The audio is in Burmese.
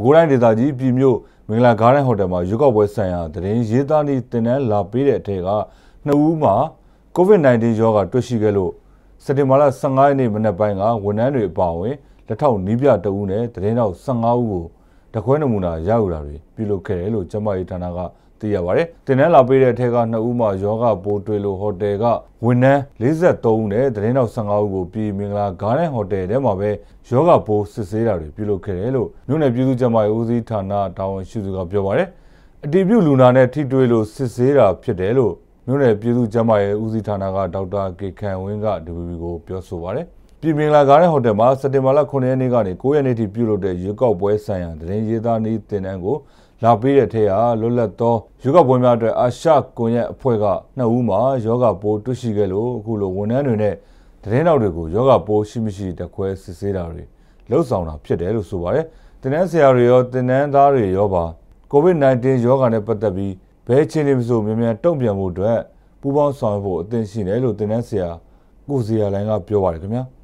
ပဲခူးတိုင်းဒေသကြီးပြည်မြို့မင်္ဂလာဂါးဒန်ဟိုတယ်မှာရွေးကောက်ပွဲဆိုင်ရာသတင်းရေးသားသည့်တင်နန်းလာပေးတဲ့အထက်ကနှစ်ဦးမှာ COVID-19 ရောဂါတွေ့ရှိခဲ့လို့စက်တင်ဘာလ15ရက်နေ့မနက်ပိုင်းကဝန်ထမ်းတွေအပါအဝင်လက်ထောက်နီးပြတအူးနဲ့သတင်းတော်15ဦးကိုဓာတ်ခွဲနမူနာရယူတာတွေပြုလုပ်ခဲ့တယ်လို့ကျန်းမာရေးဌာနကသိရပါတယ်။တင်နှန်းလာပေးတဲ့အထက်က2ဦးမှယောဂပိုးတွေ့လို့ဟိုတယ်ကဝန်ထမ်း43ဦးနဲ့သတင်းတော်15ဦးကိုပြည်မင်္ဂလာဂါးဒန်ဟိုတယ်ထဲမှာပဲယောဂပိုးစစ်ဆေးတာတွေပြုလုပ်ခဲ့တယ်လို့မြို့နယ်ပြည်သူ့ကျန်းမာရေးဦးစီးဌာနတာဝန်ရှိသူကပြောပါတယ်။အတီးပြုလူနာနဲ့ထိတွေ့လို့စစ်ဆေးတာဖြစ်တယ်လို့မြို့နယ်ပြည်သူ့ကျန်းမာရေးဦးစီးဌာနကဒေါက်တာကေခန်ဝင်းက DVB ကိုပြောဆိုပါတယ်။ပြည်မင်္ဂလာကားတဲ့ဟိုတယ်မှာစက်တင်ဘာလ9ရက်နေ့ကနေ9ရက်နေ့ထိပြုလုပ်တဲ့ရွေးကောက်ပွဲဆိုင်ရာသတင်းရေးသားနေ့တင်တန်းကိုလာပေးတဲ့ထဲဟာလွတ်လပ်သောရွေးကောက်ပွဲများအတွက်အာရှကွန်ရက်အဖွဲ့ကနှစ်ဦးမှာယောဂပိုးတွေ့ရှိခဲ့လို့အခုလိုဝန်ထမ်းတွေနဲ့သတင်းတော်တွေကိုယောဂပိုးရှိမရှိတခွဲစစ်ဆေးတာတွေလှုပ်ဆောင်တာဖြစ်တယ်လို့ဆိုပါတယ်။တင်နန်းဆရာတွေရောတင်နန်းသားတွေရောပါ COVID-19 ယောဂါနဲ့ပတ်သက်ပြီးဘယ်အခြေအနေမဆိုမြန်မြန်တုံ့ပြန်ဖို့အတွက်ပူးပေါင်းဆောင်ရွက်ဖို့အသင့်ရှိတယ်လို့တင်နန်းဆရာကိုဇေယျလိုင်းကပြောပါတယ်ခင်ဗျာ။